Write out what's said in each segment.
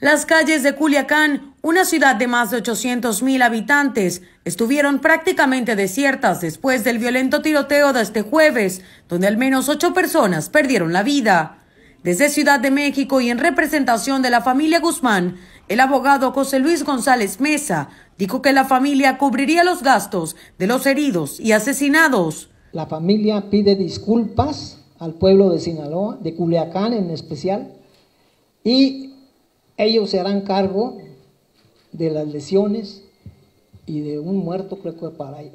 Las calles de Culiacán, una ciudad de más de 800 mil habitantes, estuvieron prácticamente desiertas después del violento tiroteo de este jueves, donde al menos ocho personas perdieron la vida. Desde Ciudad de México y en representación de la familia Guzmán, el abogado José Luis González Mesa dijo que la familia cubriría los gastos de los heridos y asesinados. La familia pide disculpas al pueblo de Sinaloa, de Culiacán en especial, y ellos se harán cargo de las lesiones y de un muerto creo que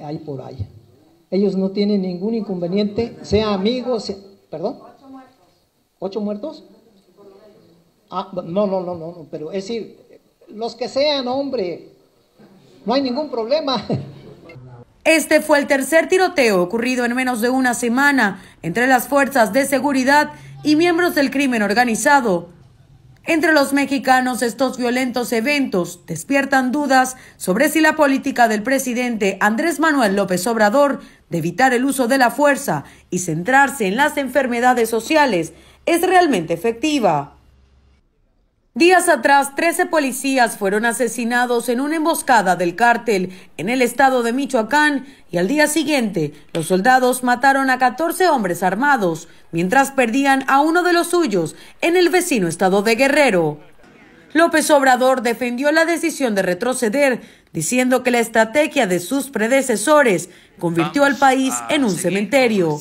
hay por ahí. Ellos no tienen ningún inconveniente, sea amigos, perdón. ¿Ocho muertos? Ah, no, no, no, no, pero es decir, los que sean, hombre, no hay ningún problema. Este fue el tercer tiroteo ocurrido en menos de una semana entre las fuerzas de seguridad y miembros del crimen organizado entre los mexicanos, estos violentos eventos despiertan dudas sobre si la política del presidente Andrés Manuel López Obrador de evitar el uso de la fuerza y centrarse en las enfermedades sociales es realmente efectiva. Días atrás, 13 policías fueron asesinados en una emboscada del cártel en el estado de Michoacán y al día siguiente los soldados mataron a 14 hombres armados mientras perdían a uno de los suyos en el vecino estado de Guerrero. López Obrador defendió la decisión de retroceder, diciendo que la estrategia de sus predecesores convirtió al país en un cementerio.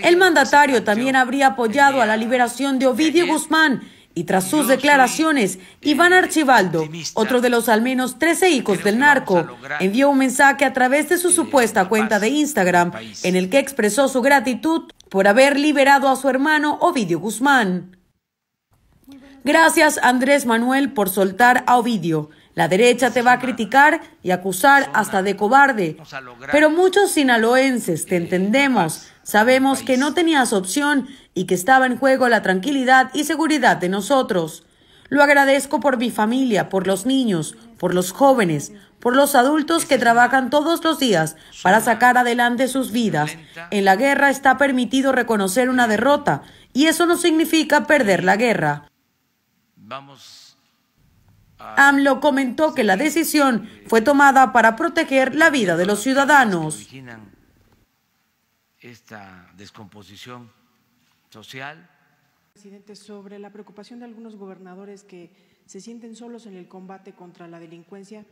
El mandatario también habría apoyado a la liberación de Ovidio Guzmán, y tras sus declaraciones, Iván Archibaldo, otro de los al menos 13 hijos del narco, envió un mensaje a través de su supuesta cuenta de Instagram en el que expresó su gratitud por haber liberado a su hermano Ovidio Guzmán. Gracias Andrés Manuel por soltar a Ovidio. La derecha te va a criticar y acusar hasta de cobarde. Pero muchos sinaloenses te entendemos. Sabemos que no tenías opción y que estaba en juego la tranquilidad y seguridad de nosotros. Lo agradezco por mi familia, por los niños, por los jóvenes, por los adultos que trabajan todos los días para sacar adelante sus vidas. En la guerra está permitido reconocer una derrota y eso no significa perder la guerra. Vamos. AMLO comentó que la decisión fue tomada para proteger la vida de los ciudadanos. Esta descomposición social. Presidente, sobre la preocupación de algunos gobernadores que se sienten solos en el combate contra la delincuencia.